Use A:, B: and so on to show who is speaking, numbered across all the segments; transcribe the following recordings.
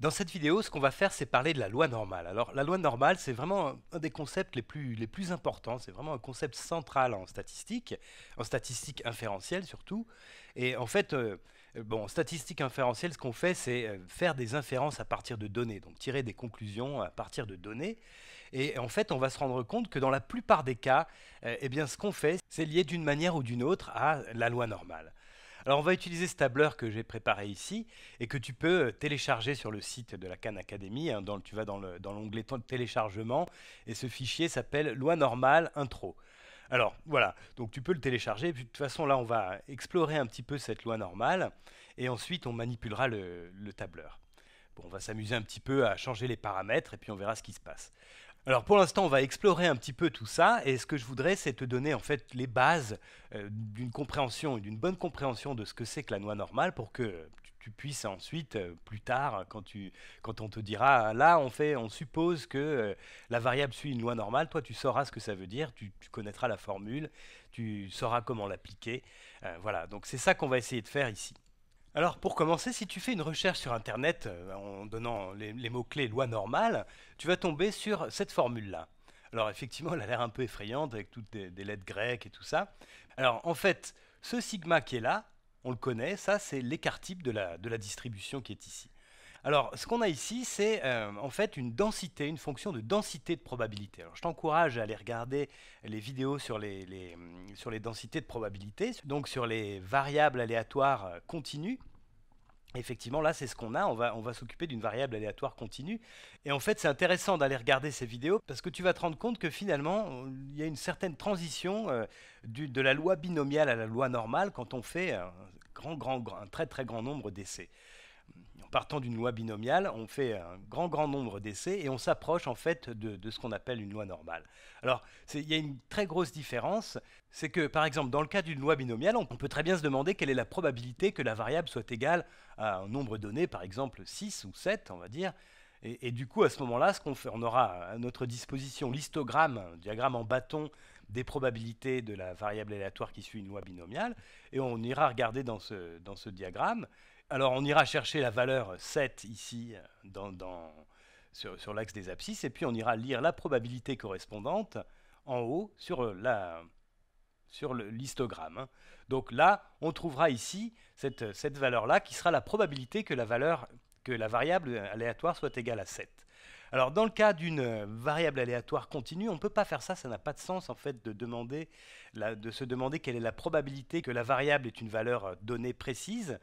A: Dans cette vidéo, ce qu'on va faire, c'est parler de la loi normale. Alors, la loi normale, c'est vraiment un des concepts les plus, les plus importants. C'est vraiment un concept central en statistique, en statistique inférentielle surtout. Et en fait, euh, euh, bon, en statistique inférentielle, ce qu'on fait, c'est euh, faire des inférences à partir de données, donc tirer des conclusions à partir de données. Et en fait, on va se rendre compte que dans la plupart des cas, eh bien, ce qu'on fait, c'est lié d'une manière ou d'une autre à la loi normale. Alors on va utiliser ce tableur que j'ai préparé ici et que tu peux euh, télécharger sur le site de la Khan Academy. Hein, tu vas dans l'onglet téléchargement et ce fichier s'appelle loi normale intro. Alors voilà, donc tu peux le télécharger. de toute façon, là, on va explorer un petit peu cette loi normale et ensuite on manipulera le, le tableur. on va s'amuser un petit peu à changer les paramètres et puis on verra ce qui se passe. Alors pour l'instant, on va explorer un petit peu tout ça et ce que je voudrais, c'est te donner en fait les bases euh, d'une compréhension et d'une bonne compréhension de ce que c'est que la loi normale pour que tu, puisses ensuite, euh, plus tard, quand, tu, quand on te dira, là on, fait, on suppose que euh, la variable suit une loi normale, toi tu sauras ce que ça veut dire, tu, tu connaîtras la formule, tu sauras comment l'appliquer. voilà, donc c'est ça qu'on va essayer de faire ici. Alors pour commencer, si tu fais une recherche sur Internet euh, en donnant les, mots-clés loi normale, tu vas tomber sur cette formule-là. Alors effectivement, elle a l'air un peu effrayante avec toutes les lettres grecques et tout ça. Alors en fait, ce sigma qui est là, on le connaît, ça c'est l'écart type de la distribution qui est ici. Alors, ce qu'on a ici, c'est euh, en fait une densité, une fonction de densité de probabilité. je t'encourage à aller regarder les vidéos sur les, densités de probabilité, donc sur les variables aléatoires euh, continues. Effectivement, là, c'est ce qu'on a. On va, s'occuper d'une variable aléatoire continue. Et en fait, c'est intéressant d'aller regarder ces vidéos parce que tu vas te rendre compte que finalement, il y a une certaine transition euh, de la loi binomiale à la loi normale quand on fait un, un très, très grand nombre d'essais en partant d'une loi binomiale, on fait un grand, grand nombre d'essais et on s'approche en fait de, ce qu'on appelle une loi normale. Alors, il y a une très grosse différence, c'est que par exemple, dans le cas d'une loi binomiale, on, peut très bien se demander quelle est la probabilité que la variable soit égale à un nombre donné, par exemple 6 ou 7, on va dire. Et, du coup, à ce moment-là, ce qu'on on aura à notre disposition l'histogramme, un diagramme en bâton des probabilités de la variable aléatoire qui suit une loi binomiale, et on ira regarder dans ce diagramme alors on ira chercher la valeur 7 ici sur, l'axe des abscisses et puis on ira lire la probabilité correspondante en haut sur l'histogramme. Hein. Donc là, on trouvera ici cette, valeur-là qui sera la probabilité que la, valeur, que la variable aléatoire soit égale à 7. Alors dans le cas d'une variable aléatoire continue, on ne peut pas faire ça, ça n'a pas de sens en fait de, demander, de se demander quelle est la probabilité que la variable est une valeur donnée précise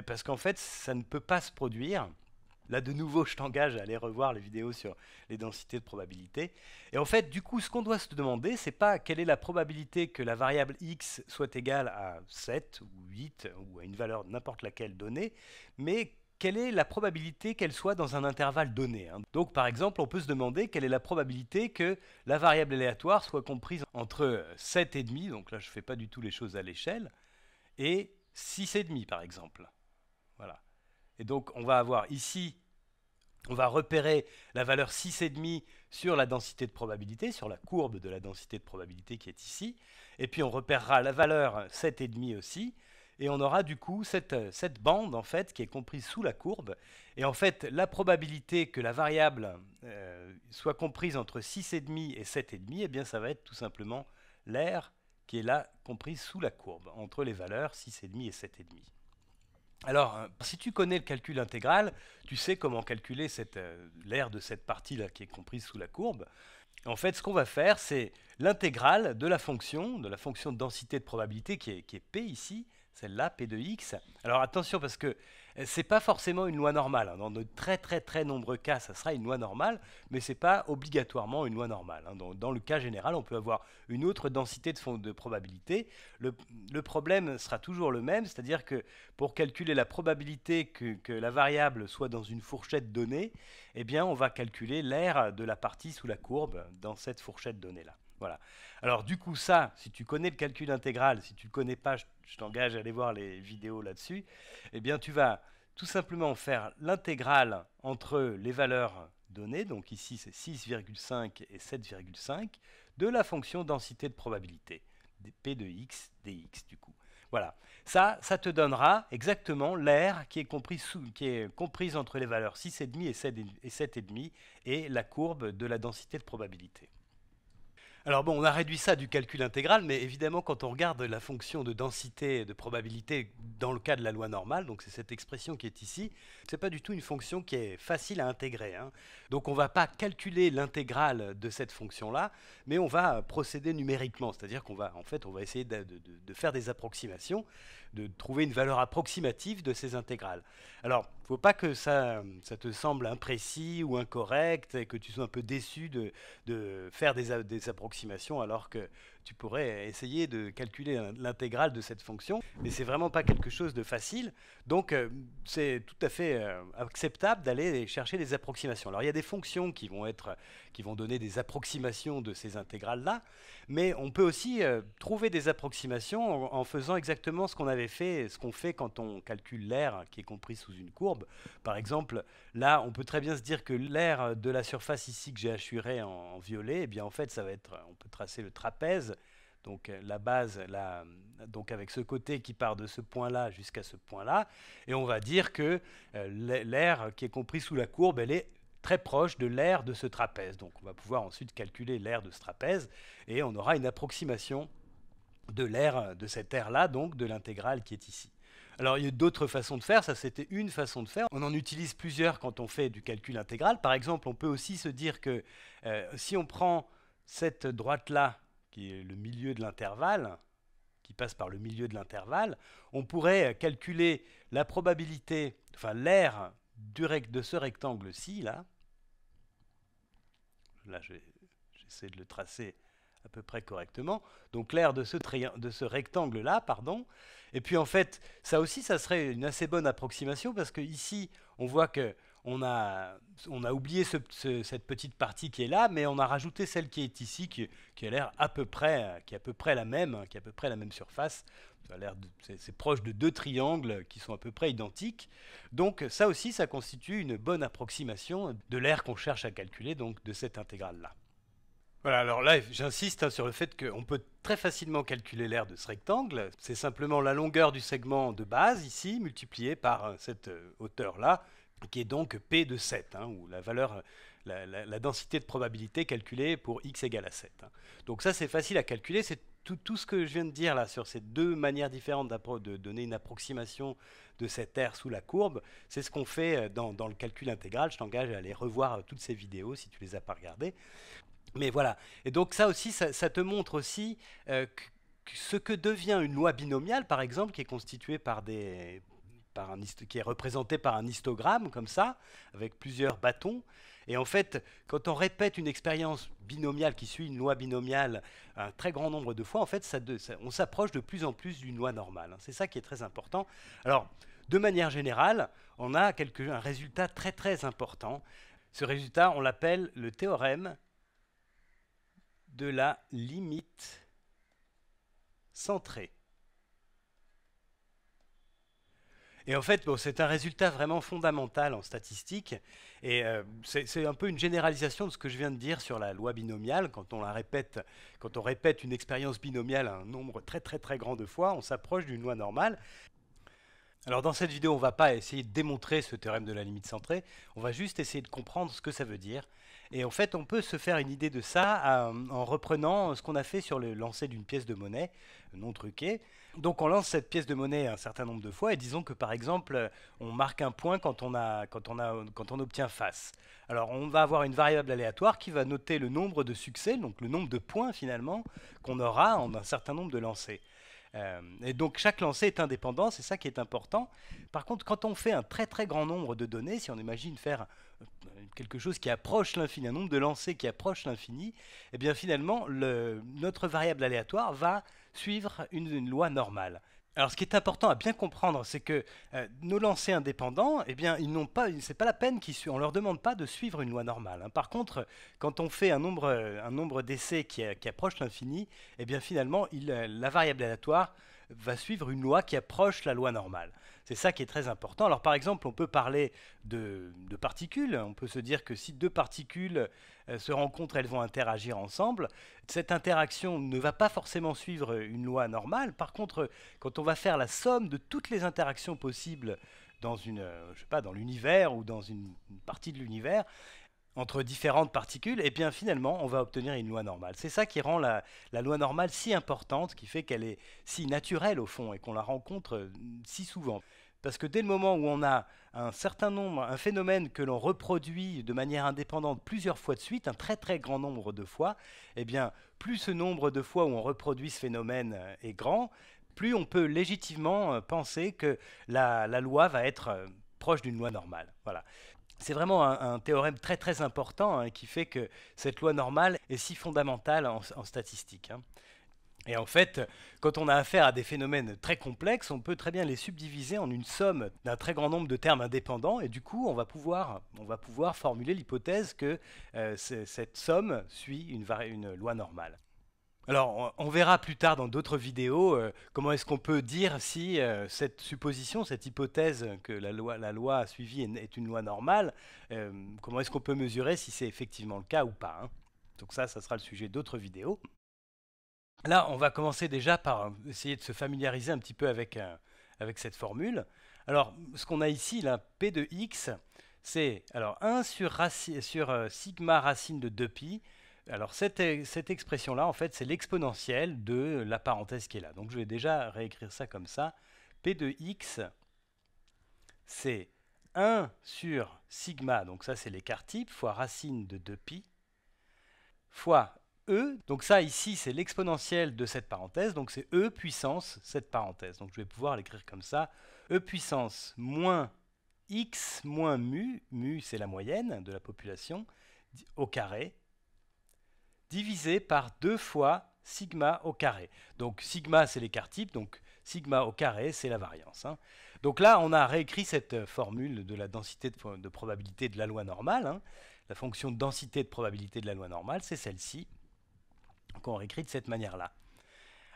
A: parce qu'en fait, ça ne peut pas se produire. Là, de nouveau, je t'engage à aller revoir les vidéos sur les densités de probabilité. Et en fait, du coup, ce qu'on doit se demander, c'est pas quelle est la probabilité que la variable x soit égale à 7 ou 8 ou à une valeur n'importe laquelle donnée, mais quelle est la probabilité qu'elle soit dans un intervalle donné. Hein. Donc, par exemple, on peut se demander quelle est la probabilité que la variable aléatoire soit comprise entre 7 et demi. donc là, je ne fais pas du tout les choses à l'échelle, et 6,5, par exemple. Voilà. Et donc, on va avoir ici, on va repérer la valeur 6,5 sur la densité de probabilité, sur la courbe de la densité de probabilité qui est ici. Et puis, on repérera la valeur 7,5 aussi. Et on aura du coup cette, cette bande en fait qui est comprise sous la courbe. Et en fait, la probabilité que la variable euh, soit comprise entre 6,5 et 7,5, eh bien ça va être tout simplement l'air qui est là comprise sous la courbe, entre les valeurs 6,5 et 7,5. Alors, euh, si tu connais le calcul intégral, tu sais comment calculer euh, l'aire de cette partie-là qui est comprise sous la courbe. En fait, ce qu'on va faire, c'est l'intégrale de la fonction, de la fonction de densité de probabilité qui est, qui est P ici, celle-là, P de x. Alors attention parce que euh, c'est pas forcément une loi normale. Hein. Dans de très très très nombreux cas, ça sera une loi normale, mais c'est pas obligatoirement une loi normale. Hein. Dans, le cas général, on peut avoir une autre densité de, fonds de probabilité. Le, problème sera toujours le même, c'est-à-dire que pour calculer la probabilité que, la variable soit dans une fourchette donnée, eh bien, on va calculer l'aire de la partie sous la courbe dans cette fourchette donnée là. Voilà. Alors du coup, ça, si tu connais le calcul intégral, si tu ne le connais pas, je t'engage à aller voir les vidéos là-dessus, eh bien tu vas tout simplement faire l'intégrale entre les valeurs données, donc ici c'est 6,5 et 7,5, de la fonction densité de probabilité, P de x dx du coup. Voilà, ça, ça te donnera exactement l'aire qui, est comprise entre les valeurs 6,5 et 7,5 et la courbe de la densité de probabilité. Alors bon, on a réduit ça du calcul intégral, mais évidemment, quand on regarde la fonction de densité et de probabilité dans le cas de la loi normale, donc c'est cette expression qui est ici, ce n'est pas du tout une fonction qui est facile à intégrer. Hein. Donc on ne va pas calculer l'intégrale de cette fonction-là, mais on va procéder numériquement, c'est-à-dire qu'on va, fait, on va essayer de faire des approximations de trouver une valeur approximative de ces intégrales. Alors, il ne faut pas que ça, ça te semble imprécis ou incorrect et que tu sois un peu déçu de, faire des, approximations alors que tu pourrais essayer de calculer l'intégrale de cette fonction, mais c'est vraiment pas quelque chose de facile. Donc euh, c'est tout à fait euh, acceptable d'aller chercher des approximations. Alors il y a des fonctions qui vont être qui vont donner des approximations de ces intégrales-là. Mais on peut aussi euh, trouver des approximations en, faisant exactement ce qu'on avait fait, ce qu'on fait quand on calcule l'air qui est compris sous une courbe. Par exemple, là, on peut très bien se dire que l'air de la surface ici que j'ai assuré en, violet, eh bien en fait, ça va être, on peut tracer le trapèze donc euh, la base, donc avec ce côté qui part de ce point-là jusqu'à ce point-là, et on va dire que euh, l'air qui est compris sous la courbe, elle est très proche de l'aire de ce trapèze. Donc on va pouvoir ensuite calculer l'aire de ce trapèze et on aura une approximation de l'aire, euh, de cette aire-là, donc de l'intégrale qui est ici. Alors il y a d'autres façons de faire, ça c'était une façon de faire. On en utilise plusieurs quand on fait du calcul intégral. Par exemple, on peut aussi se dire que euh, si on prend cette droite-là, qui est le milieu de l'intervalle, qui passe par le milieu de l'intervalle, on pourrait euh, calculer la probabilité, enfin l'aire de ce rectangle-ci, là, là j'essaie de le tracer à peu près correctement, donc l'air de ce, rectangle-là, pardon. Et puis en fait, ça aussi, ça serait une assez bonne approximation, parce qu'ici, on voit que on a, on a oublié cette petite partie qui est là, mais on a rajouté celle qui est ici, qui, a l'air à peu près, qui à peu près la même, hein, qui a à peu près la même surface c'est proche de deux triangles qui sont à peu près identiques. Donc ça aussi, ça constitue une bonne approximation de l'aire qu'on cherche à calculer, donc de cette intégrale-là. Voilà, alors là, j'insiste hein, sur le fait qu'on peut très facilement calculer l'aire de ce rectangle. C'est simplement la longueur du segment de base, ici, multipliée par euh, cette euh, hauteur-là, qui est donc P de 7, hein, ou la valeur, la, densité de probabilité calculée pour x égale à 7. Hein. Donc ça, c'est facile à calculer, c'est tout, ce que je viens de dire là sur ces deux manières différentes de donner une approximation de cette aire sous la courbe, c'est ce qu'on fait euh, dans, le calcul intégral. Je t'engage à aller revoir euh, toutes ces vidéos si tu les as pas regardées. Mais voilà. Et donc ça aussi, ça, te montre aussi euh, ce que devient une loi binomiale, par exemple, qui est constituée par des, qui est représentée par un histogramme comme ça, avec plusieurs bâtons. Et en fait, quand on répète une expérience binomiale qui suit une loi binomiale un très grand nombre de fois, en fait, on s'approche de plus en plus d'une loi normale. Hein. C'est ça qui est très important. Alors, de manière générale, on a un résultat très très important. Ce résultat, on l'appelle le théorème de la limite centrée. Et en fait, c'est un résultat vraiment fondamental en statistique. Et euh, c'est un peu une généralisation de ce que je viens de dire sur la loi binomiale. Quand on répète, quand on répète une expérience binomiale un nombre très très très grand de fois, on s'approche d'une loi normale. Alors dans cette vidéo, on ne va pas essayer de démontrer ce théorème de la limite centrée, on va juste essayer de comprendre ce que ça veut dire. Et en fait, on peut se faire une idée de ça euh, en reprenant ce qu'on a fait sur le lancer d'une pièce de monnaie non truquée. Donc on lance cette pièce de monnaie un certain nombre de fois et disons que par exemple, on marque un point quand on, quand on obtient face. Alors on va avoir une variable aléatoire qui va noter le nombre de succès, donc le nombre de points finalement qu'on aura en un certain nombre de lancers. Euh, et donc chaque lancer est indépendant, c'est ça qui est important. Par contre, quand on fait un très très grand nombre de données, si on imagine faire euh, quelque chose qui approche l'infini, un nombre de lancers qui approche l'infini, eh bien finalement, notre variable aléatoire va suivre une loi normale. Alors, ce qui est important à bien comprendre, c'est que euh, nos lancers indépendants, eh bien, ils n'ont pas, c'est pas la peine On leur demande pas de suivre une loi normale. Hein. Par contre, quand on fait un nombre, euh, d'essais qui, approche l'infini, eh bien, finalement, euh, la variable aléatoire va suivre une loi qui approche la loi normale. C'est ça qui est très important. Alors, par exemple, on peut parler de particules. On peut se dire que si deux particules euh, se rencontrent, elles vont interagir ensemble. Cette interaction ne va pas forcément suivre une loi normale. Par contre, quand on va faire la somme de toutes les interactions possibles dans une, euh, sais pas, dans l'univers ou dans une, partie de l'univers, entre différentes particules, et eh bien finalement, on va obtenir une loi normale. C'est ça qui rend la, loi normale si importante, qui fait qu'elle est si naturelle au fond, et qu'on la rencontre euh, si souvent. Parce que dès le moment où on a un certain nombre, un phénomène que l'on reproduit de manière indépendante plusieurs fois de suite, un très très grand nombre de fois, eh bien, plus ce nombre de fois où on reproduit ce phénomène euh, est grand, plus on peut légitimement euh, penser que la, loi va être euh, proche d'une loi normale. Voilà. C'est vraiment un, théorème très très important hein, qui fait que cette loi normale est si fondamentale en, statistique. Hein. Et en fait, quand on a affaire à des phénomènes très complexes, on peut très bien les subdiviser en une somme d'un très grand nombre de termes indépendants, et du coup, on va pouvoir, formuler l'hypothèse que euh, cette somme suit une, loi normale. Alors, on verra plus tard dans d'autres vidéos euh, comment est-ce qu'on peut dire si euh, cette supposition, cette hypothèse que la loi, a suivie est, une loi normale, comment est-ce qu'on peut mesurer si c'est effectivement le cas ou pas. Hein. Donc ça, ça sera le sujet d'autres vidéos. Là, on va commencer déjà par essayer de se familiariser un petit peu avec, euh, avec cette formule. Alors, ce qu'on a ici, là, P de x, c'est alors 1 sur, euh, sigma racine de 2pi. Alors, cette, cette expression-là, en fait, c'est l'exponentielle de la parenthèse qui est là. Donc, je vais déjà réécrire ça comme ça. P de x, c'est 1 sur sigma, donc ça c'est l'écart type, fois racine de 2pi, fois E. Donc ça ici c'est l'exponentielle de cette parenthèse, donc c'est e puissance cette parenthèse. Donc je vais pouvoir l'écrire comme ça, e puissance moins x moins mu, mu c'est la moyenne de la population, au carré, divisé par 2 fois sigma au carré. Donc sigma c'est l'écart type, donc sigma au carré c'est la variance. Hein. Donc là on a réécrit cette euh, formule de la densité de, probabilité de la loi normale. Hein. La fonction de densité de probabilité de la loi normale c'est celle-ci qu'on réécrit de cette manière-là.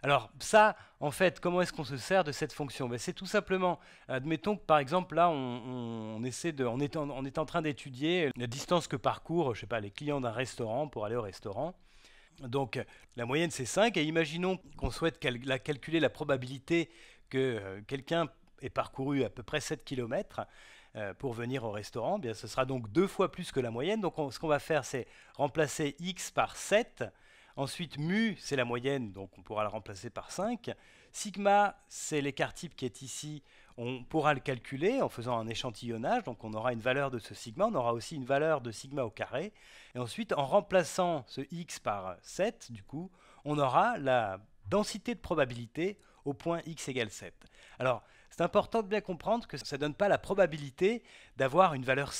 A: Alors ça, en fait, comment est-ce qu'on se sert de cette fonction ben, C'est tout simplement, admettons que par exemple là, on, essaie de, on est, en, train d'étudier la distance que parcourent, je sais pas, les clients d'un restaurant pour aller au restaurant. Donc la moyenne c'est 5 et imaginons qu'on souhaite la, calculer la probabilité que euh, quelqu'un ait parcouru à peu près 7 km euh, pour venir au restaurant, eh bien ce sera donc deux fois plus que la moyenne. Donc ce qu'on va faire c'est remplacer x par 7 Ensuite, mu, c'est la moyenne, donc on pourra la remplacer par 5. Sigma, c'est l'écart type qui est ici. On pourra le calculer en faisant un échantillonnage, donc on aura une valeur de ce sigma, on aura aussi une valeur de sigma au carré. Et ensuite, en remplaçant ce x par 7, du coup, on aura la densité de probabilité au point x égale 7. Alors, c'est important de bien comprendre que ça ne donne pas la probabilité d'avoir une valeur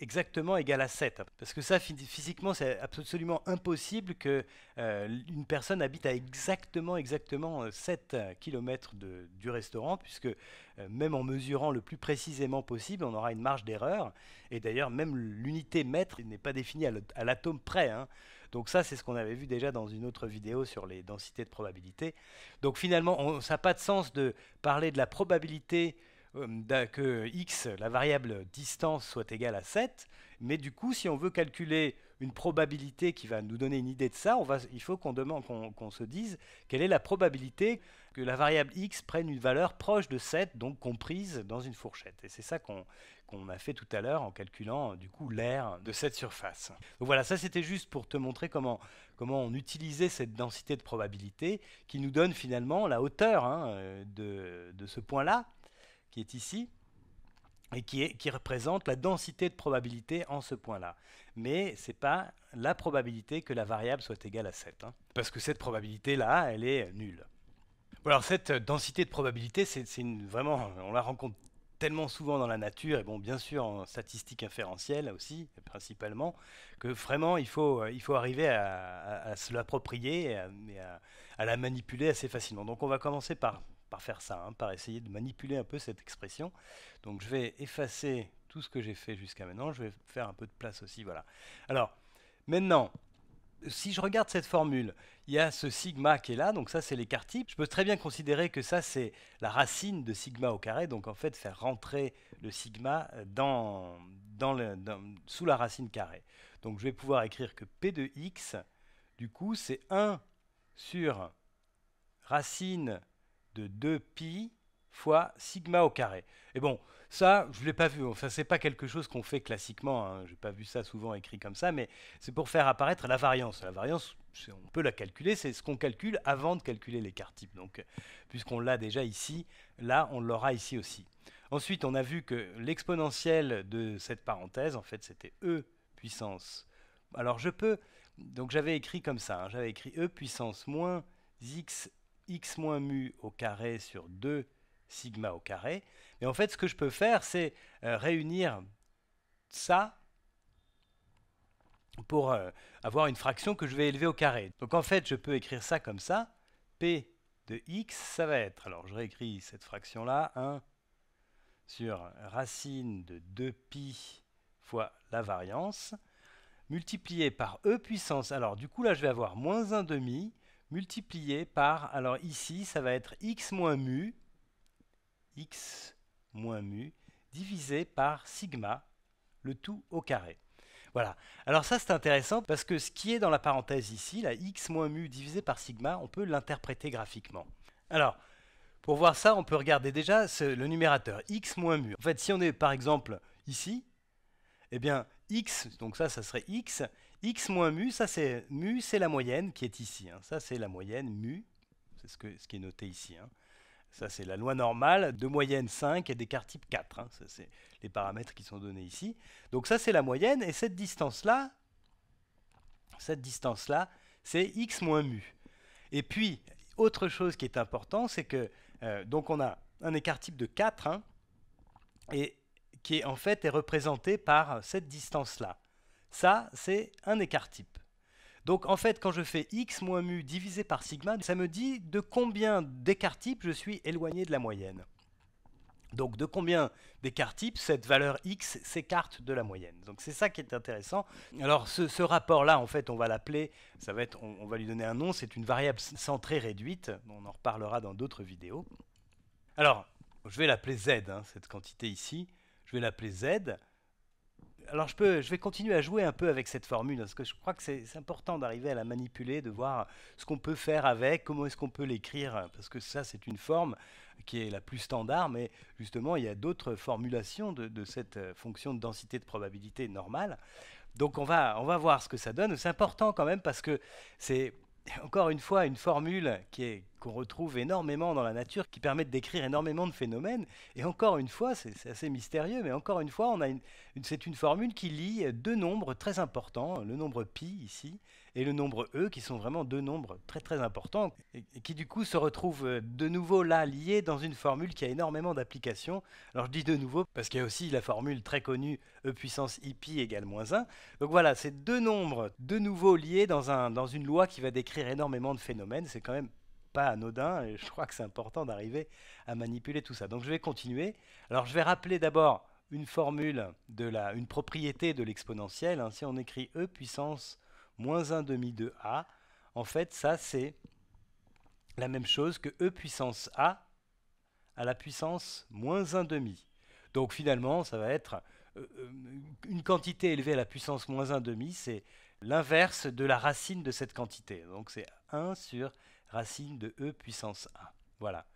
A: exactement égale à 7. Parce que ça, physiquement, c'est absolument impossible que euh, une personne habite à exactement, exactement 7 euh, euh, km du restaurant, puisque même en mesurant le plus précisément possible, on aura une marge d'erreur. Et d'ailleurs, même l'unité mètre n'est pas définie à l'atome près. Hein. Donc ça, c'est ce qu'on avait vu déjà dans une autre vidéo sur les densités de probabilité. Donc finalement, ça n'a pas de sens de parler de la probabilité euh, que x, la variable distance, soit égale à 7. Mais du coup, si on veut calculer une probabilité qui va nous donner une idée de ça, il faut qu'on demande, qu'on se dise quelle est la probabilité que la variable x prenne une valeur proche de 7, donc comprise dans une fourchette. Et c'est ça qu'on a fait tout à l'heure en calculant du coup l'aire de cette surface. Donc voilà, ça c'était juste pour te montrer comment, on utilisait cette densité de probabilité qui nous donne finalement la hauteur hein, euh, de, ce point-là, qui est ici et qui, qui, représente la densité de probabilité en ce point-là. Mais ce n'est pas la probabilité que la variable soit égale à 7, hein, parce que cette probabilité-là, elle est nulle alors cette euh, densité de probabilité, c'est vraiment, on la rencontre tellement souvent dans la nature, et bon, bien sûr en statistique inférentielle aussi, principalement, que vraiment il faut, euh, il faut arriver à, se l'approprier et, à, la manipuler assez facilement. Donc on va commencer par, par faire ça, hein, par essayer de manipuler un peu cette expression. Donc je vais effacer tout ce que j'ai fait jusqu'à maintenant, je vais faire un peu de place aussi, voilà. Alors, maintenant, si je regarde cette formule, il y a ce sigma qui est là, donc ça c'est l'écart type. Je peux très bien considérer que ça c'est la racine de sigma au carré, donc en fait faire rentrer le sigma dans, sous la racine carrée. Donc je vais pouvoir écrire que P de x, du coup c'est 1 sur racine de 2pi fois sigma au carré. Et bon, ça, je ne l'ai pas vu. Enfin, n'est pas quelque chose qu'on fait classiquement. Hein. Je n'ai pas vu ça souvent écrit comme ça, mais c'est pour faire apparaître la variance. La variance, on peut la calculer, c'est ce qu'on calcule avant de calculer l'écart type. Donc, puisqu'on l'a déjà ici, là, on l'aura ici aussi. Ensuite, on a vu que l'exponentielle de cette parenthèse, en fait, c'était e puissance. Alors, je peux... Donc, j'avais écrit comme ça. Hein, j'avais écrit e puissance moins x, x moins mu au carré sur 2 sigma au carré. Mais en fait, ce que je peux faire, c'est euh, réunir ça pour euh, avoir une fraction que je vais élever au carré. Donc en fait, je peux écrire ça comme ça. P de x, ça va être, alors je réécris cette fraction-là, 1 sur racine de 2pi fois la variance, multiplié par e puissance, alors du coup là je vais avoir moins 1 demi, multiplié par, alors ici ça va être x moins mu, x moins mu divisé par sigma, le tout au carré. Voilà. Alors ça c'est intéressant parce que ce qui est dans la parenthèse ici, la x moins mu divisé par sigma, on peut l'interpréter graphiquement. Alors, pour voir ça, on peut regarder déjà le numérateur, x moins mu. En fait, si on est par exemple ici, eh bien x, donc ça, ça serait x, x moins mu, ça c'est mu, c'est la moyenne qui est ici. Hein. Ça c'est la moyenne, mu, c'est ce, qui est noté ici. Hein. Ça, c'est la loi normale, de moyenne 5 et d'écart type 4. Hein. c'est les paramètres qui sont donnés ici. Donc ça, c'est la moyenne, et cette distance-là, cette distance-là, c'est x moins mu. Et puis, autre chose qui est important, c'est que, euh, donc on a un écart type de 4, hein, et qui en fait est représenté par cette distance-là. Ça, c'est un écart type. Donc en fait, quand je fais x moins mu divisé par sigma, ça me dit de combien d'écart type je suis éloigné de la moyenne. Donc de combien d'écart type cette valeur x s'écarte de la moyenne. Donc c'est ça qui est intéressant. Alors ce, rapport-là, en fait, on va l'appeler, on, va lui donner un nom, c'est une variable centrée réduite. On en reparlera dans d'autres vidéos. Alors, je vais l'appeler z, hein, cette quantité ici. Je vais l'appeler z alors je, peux, je vais continuer à jouer un peu avec cette formule, parce que je crois que c'est important d'arriver à la manipuler, de voir ce qu'on peut faire avec, comment est-ce qu'on peut l'écrire, parce que ça c'est une forme qui est la plus standard, mais justement il y a d'autres formulations de, cette euh, fonction de densité de probabilité normale. Donc on va, on va voir ce que ça donne. C'est important quand même parce que c'est encore une fois une formule qui est, qu'on retrouve énormément dans la nature, qui permettent d'écrire énormément de phénomènes. Et encore une fois, c'est assez mystérieux, mais encore une fois, c'est une formule qui lie deux nombres très importants, le nombre pi ici et le nombre e, qui sont vraiment deux nombres très très importants, et, qui du coup se retrouvent euh, de nouveau là liés dans une formule qui a énormément d'applications. Alors je dis de nouveau parce qu'il y a aussi la formule très connue e puissance i pi égale moins 1. Donc voilà, c'est deux nombres de nouveau liés dans, un, dans une loi qui va décrire énormément de phénomènes. C'est quand même pas anodin et je crois que c'est important d'arriver à manipuler tout ça. Donc je vais continuer. Alors je vais rappeler d'abord une formule, de la, une propriété de l'exponentielle. Hein. Si on écrit e puissance moins 1 demi de a, en fait ça c'est la même chose que e puissance a à la puissance moins 1 demi. Donc finalement ça va être euh, euh, une quantité élevée à la puissance moins 1 demi, c'est l'inverse de la racine de cette quantité. Donc c'est 1 sur racine de e puissance 1. Voilà.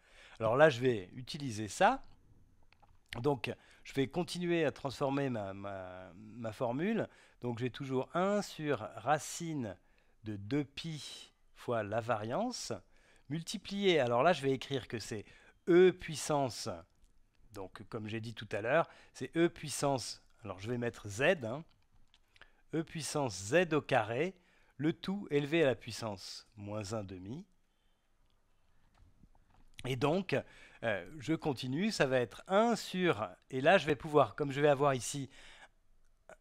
A: Alors là, je vais utiliser ça. Donc, je vais continuer à transformer ma, formule. Donc, j'ai toujours 1 sur racine de 2pi fois la variance, multiplié. Alors là, je vais écrire que c'est e puissance, donc comme j'ai dit tout à l'heure, c'est e puissance, alors je vais mettre z, hein, e puissance z au carré, le tout élevé à la puissance moins 1 demi, et donc, euh, je continue, ça va être 1 sur, et là je vais pouvoir, comme je vais avoir ici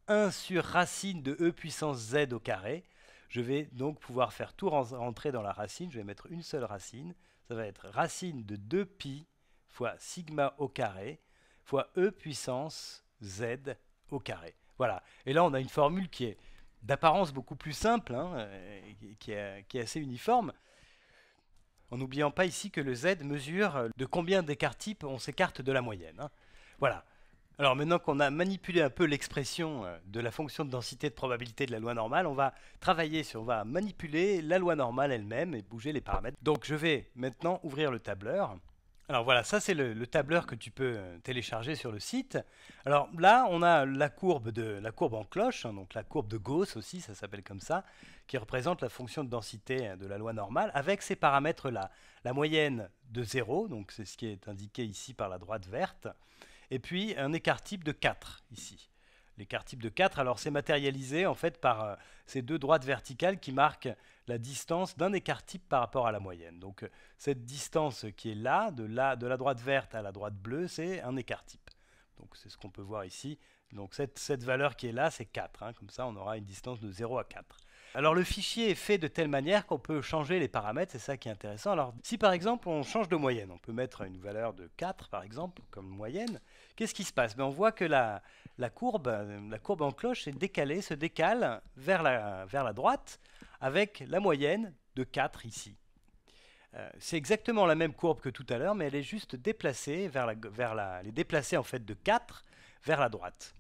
A: 1 sur racine de e puissance z au carré, je vais donc pouvoir faire tout rentrer dans la racine, je vais mettre une seule racine, ça va être racine de 2pi fois sigma au carré fois e puissance z au carré. Voilà, et là on a une formule qui est d'apparence beaucoup plus simple, hein, euh, qui est assez uniforme, en n'oubliant pas ici que le Z mesure de combien d'écart type on s'écarte de la moyenne. Hein. Voilà. Alors maintenant qu'on a manipulé un peu l'expression euh, de la fonction de densité de probabilité de la loi normale, on va travailler sur, on va manipuler la loi normale elle-même et bouger les paramètres. Donc je vais maintenant ouvrir le tableur. Alors voilà, ça c'est le, tableur que tu peux euh, télécharger sur le site. Alors là, on a la courbe, de, la courbe en cloche, hein, donc la courbe de Gauss aussi, ça s'appelle comme ça qui représente la fonction de densité hein, de la loi normale, avec ces paramètres-là. La moyenne de 0, donc c'est ce qui est indiqué ici par la droite verte, et puis un écart type de 4 ici. L'écart type de 4, alors c'est matérialisé en fait par euh, ces deux droites verticales qui marquent la distance d'un écart type par rapport à la moyenne. Donc euh, cette distance qui est là, de la, droite verte à la droite bleue, c'est un écart type. Donc c'est ce qu'on peut voir ici. Donc cette, valeur qui est là, c'est 4. Hein. Comme ça, on aura une distance de 0 à 4. Alors le fichier est fait de telle manière qu'on peut changer les paramètres, c'est ça qui est intéressant. Alors si par exemple on change de moyenne, on peut mettre une valeur de 4 par exemple comme moyenne, qu'est-ce qui se passe ben, On voit que la, courbe, la courbe en cloche est décalée, se décale vers la, droite avec la moyenne de 4 ici. Euh, c'est exactement la même courbe que tout à l'heure, mais elle est juste déplacée en fait de 4 vers la droite,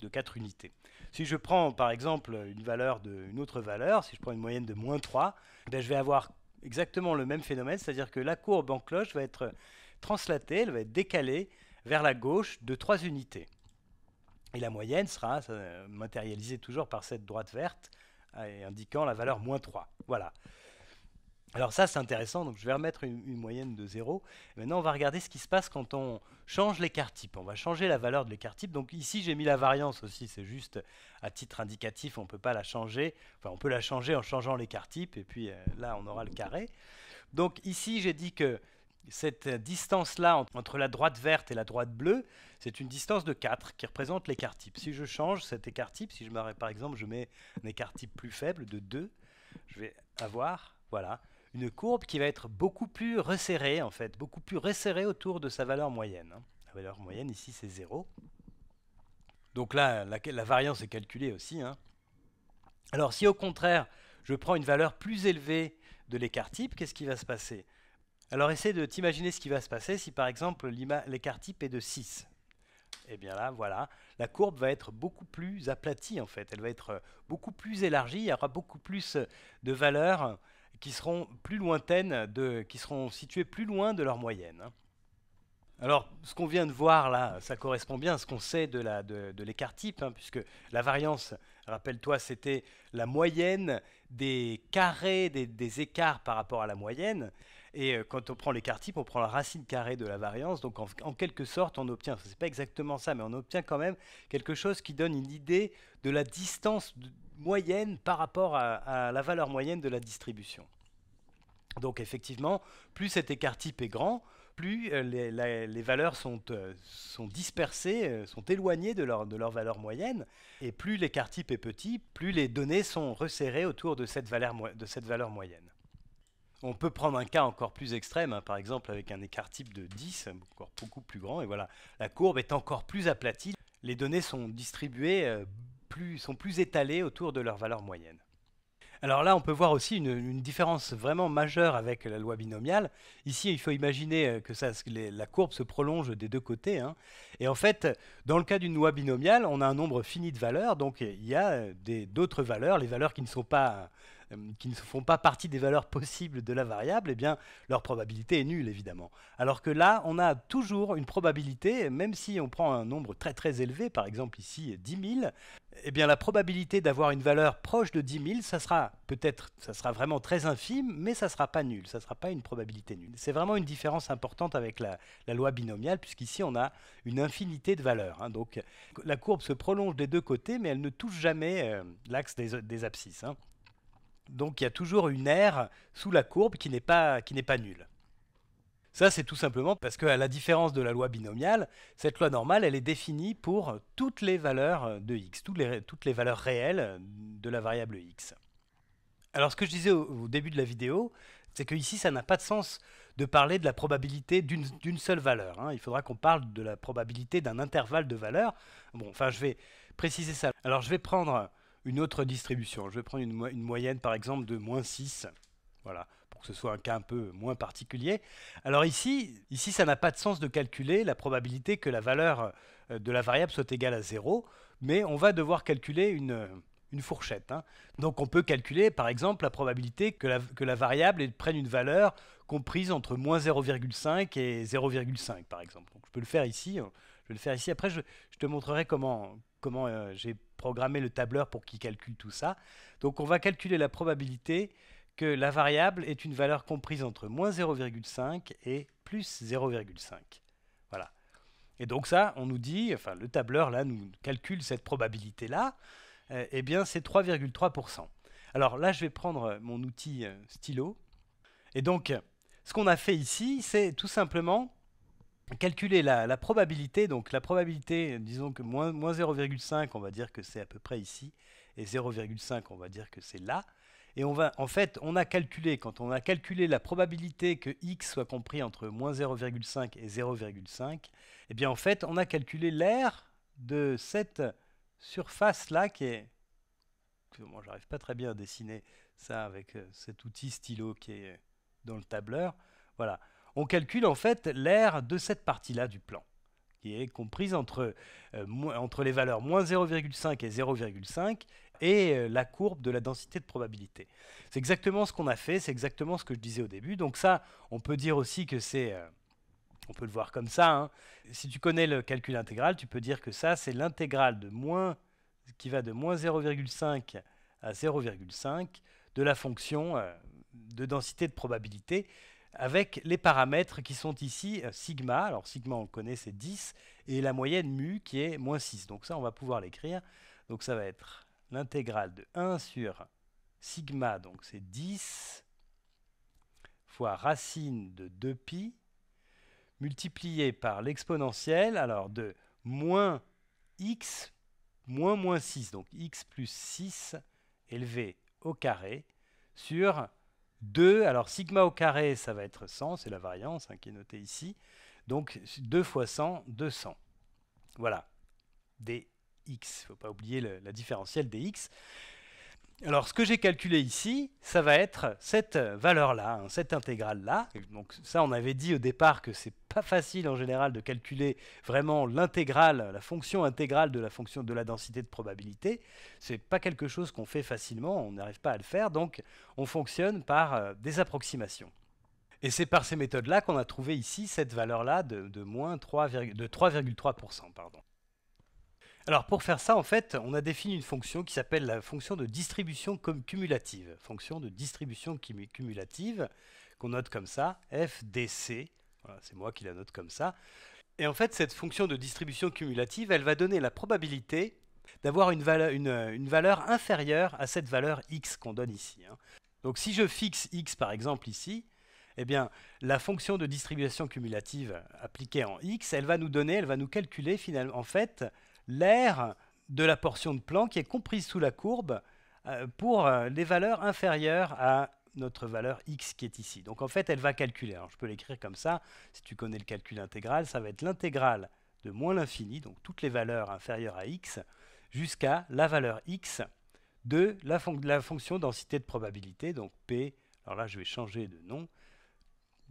A: de 4 unités. Si je prends par exemple une valeur autre valeur, si je prends une moyenne de moins 3, eh ben, je vais avoir exactement le même phénomène, c'est-à-dire que la courbe en cloche va être translatée, elle va être décalée vers la gauche de 3 unités. Et la moyenne sera euh, matérialisée toujours par cette droite verte, euh, indiquant la valeur moins 3. Voilà. Alors ça, c'est intéressant, donc je vais remettre une, moyenne de 0. Maintenant, on va regarder ce qui se passe quand on change l'écart type. On va changer la valeur de l'écart type. Donc ici, j'ai mis la variance aussi, c'est juste à titre indicatif, on ne peut pas la changer. Enfin, on peut la changer en changeant l'écart type, et puis euh, là, on aura le carré. Donc ici, j'ai dit que cette distance-là entre la droite verte et la droite bleue, c'est une distance de 4 qui représente l'écart type. Si je change cet écart type, si je par exemple je mets un écart type plus faible de 2, je vais avoir, voilà, une courbe qui va être beaucoup plus resserrée, en fait, beaucoup plus resserrée autour de sa valeur moyenne. Hein. La valeur moyenne ici, c'est 0. Donc là, la, variance est calculée aussi. Hein. Alors si au contraire, je prends une valeur plus élevée de l'écart type, qu'est-ce qui va se passer Alors essaie de t'imaginer ce qui va se passer si par exemple l'écart type est de 6. Et eh bien là, voilà, la courbe va être beaucoup plus aplatie en fait, elle va être beaucoup plus élargie, il y aura beaucoup plus de valeurs qui seront plus lointaines, de, qui seront situées plus loin de leur moyenne. Hein. Alors, ce qu'on vient de voir là, ça correspond bien à ce qu'on sait de, de, l'écart type, hein, puisque la variance, rappelle-toi, c'était la moyenne des carrés, des, écarts par rapport à la moyenne. Et euh, quand on prend l'écart type, on prend la racine carrée de la variance. Donc, en, quelque sorte, on obtient, n'est pas exactement ça, mais on obtient quand même quelque chose qui donne une idée de la distance moyenne par rapport à, la valeur moyenne de la distribution. Donc effectivement, plus cet écart type est grand, plus euh, les, valeurs sont, euh, sont, dispersées, euh, sont éloignées de leur, de leur valeur moyenne, et plus l'écart type est petit, plus les données sont resserrées autour de cette valeur, de cette valeur moyenne. On peut prendre un cas encore plus extrême, hein, par exemple avec un écart type de 10, encore beaucoup plus grand, et voilà, la courbe est encore plus aplatie, les données sont distribuées sont plus étalés autour de leur valeur moyenne. Alors là, on peut voir aussi une, différence vraiment majeure avec la loi binomiale. Ici, il faut imaginer euh, que la courbe se prolonge des deux côtés. Hein. Et en fait, dans le cas d'une loi binomiale, on a un nombre fini de valeurs, donc il y a euh, d'autres valeurs, les valeurs qui ne sont pas euh, qui ne font pas partie des valeurs possibles de la variable, eh bien, leur probabilité est nulle, évidemment. Alors que là, on a toujours une probabilité, même si on prend un nombre très très élevé, par exemple ici 10 000, eh bien, la probabilité d'avoir une valeur proche de 10 000, ça sera peut-être, ça sera vraiment très infime, mais ça ne sera pas nul, ça ne sera pas une probabilité nulle. C'est vraiment une différence importante avec la, loi binomiale, puisqu'ici, on a une infinité de valeurs. Hein. Donc, la courbe se prolonge des deux côtés, mais elle ne touche jamais euh, l'axe des, abscisses. Hein. Donc il y a toujours une aire sous la courbe qui n'est pas, qui n'est pas nulle. Ça, c'est tout simplement parce qu'à la différence de la loi binomiale, cette loi normale, elle est définie pour toutes les valeurs de x, toutes les, toutes les valeurs réelles de la variable x. Alors ce que je disais au, début de la vidéo, c'est qu'ici, ça n'a pas de sens de parler de la probabilité d'une seule valeur. Hein. Il faudra qu'on parle de la probabilité d'un intervalle de valeur. Bon, enfin, je vais préciser ça. Alors je vais prendre une autre distribution. Je vais prendre une, moyenne par exemple de moins 6. Voilà, pour que ce soit un cas un peu moins particulier. Alors ici, ici ça n'a pas de sens de calculer la probabilité que la valeur euh, de la variable soit égale à 0, mais on va devoir calculer une, fourchette. Hein. Donc on peut calculer par exemple la probabilité que la, variable prenne une valeur comprise entre moins 0,5 et 0,5 par exemple. je peux le faire ici, hein. je vais le faire ici. Après je te montrerai comment, comment euh, j'ai programmé le tableur pour qu'il calcule tout ça. Donc on va calculer la probabilité que la variable est une valeur comprise entre moins 0,5 et plus 0,5. Voilà. Et donc ça, on nous dit, enfin le tableur là nous calcule cette probabilité-là, et euh, eh bien c'est 3,3%. Alors là, je vais prendre euh, mon outil stylo. Et donc, ce qu'on a fait ici, c'est tout simplement calculer la, probabilité. Donc la probabilité, disons que moins, 0,5, on va dire que c'est à peu près ici, et 0,5, on va dire que c'est là. Et on va, en fait, on a calculé, quand on a calculé la probabilité que x soit compris entre moins 0,5 et 0,5, et eh bien en fait, on a calculé l'aire de cette surface-là qui est... Moi, j'arrive pas très bien à dessiner ça avec euh, cet outil stylo qui est dans le tableur. Voilà on calcule en fait l'aire de cette partie-là du plan, qui est comprise entre, euh, entre les valeurs moins 0,5 et 0,5 et euh, la courbe de la densité de probabilité. C'est exactement ce qu'on a fait, c'est exactement ce que je disais au début. Donc ça, on peut dire aussi que c'est... Euh, on peut le voir comme ça. Hein. Si tu connais le calcul intégral, tu peux dire que ça, c'est l'intégrale de moins qui va de moins 0,5 à 0,5 de la fonction de densité de probabilité avec les paramètres qui sont ici euh, sigma, alors sigma on le connaît c'est 10, et la moyenne mu qui est moins 6. Donc ça on va pouvoir l'écrire. Donc ça va être l'intégrale de 1 sur sigma, donc c'est 10, fois racine de 2pi, multiplié par l'exponentielle, alors de moins x moins moins 6, donc x plus 6 élevé au carré, sur 2, alors sigma au carré, ça va être 100, c'est la variance hein, qui est notée ici. Donc 2 fois 100, 200. Voilà, dx. Il ne faut pas oublier la différentielle dx. Alors, ce que j'ai calculé ici, ça va être cette valeur-là, hein, cette intégrale-là. Donc ça, on avait dit au départ que c'est pas facile en général de calculer vraiment l'intégrale, la fonction intégrale de la fonction de la densité de probabilité. C'est pas quelque chose qu'on fait facilement, on n'arrive pas à le faire, donc on fonctionne par euh, des approximations. Et c'est par ces méthodes-là qu'on a trouvé ici cette valeur-là de, de moins 3,3%. Alors pour faire ça, en fait, on a défini une fonction qui s'appelle la fonction de distribution cumulative. Fonction de distribution cumulative qu'on note comme ça, fdc. Voilà, c'est moi qui la note comme ça. Et en fait, cette fonction de distribution cumulative, elle va donner la probabilité d'avoir une, une, valeur inférieure à cette valeur x qu'on donne ici. Hein. Donc si je fixe x par exemple ici, eh bien, la fonction de distribution cumulative appliquée en x, elle va nous donner, elle va nous calculer finalement, en fait, l'aire de la portion de plan qui est comprise sous la courbe euh, pour euh, les valeurs inférieures à notre valeur x qui est ici. Donc en fait, elle va calculer. je peux l'écrire comme ça. Si tu connais le calcul intégral, ça va être l'intégrale de moins l'infini, donc toutes les valeurs inférieures à x, jusqu'à la valeur x de la, la, fonction densité de probabilité, donc p. Alors là, je vais changer de nom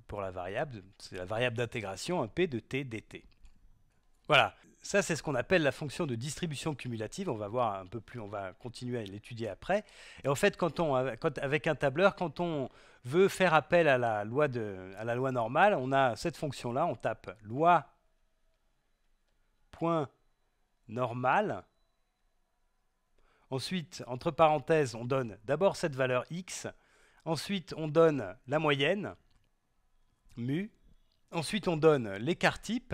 A: pour la variable. C'est la variable d'intégration, un p de t dt. Voilà. Ça, c'est ce qu'on appelle la fonction de distribution cumulative. On va voir un peu plus, on va continuer à l'étudier après. Et en fait, quand on, avec un tableur, quand on veut faire appel à la loi, de, à la loi normale, on a cette fonction-là. On tape loi point Ensuite, entre parenthèses, on donne d'abord cette valeur x. Ensuite, on donne la moyenne, mu. Ensuite, on donne l'écart type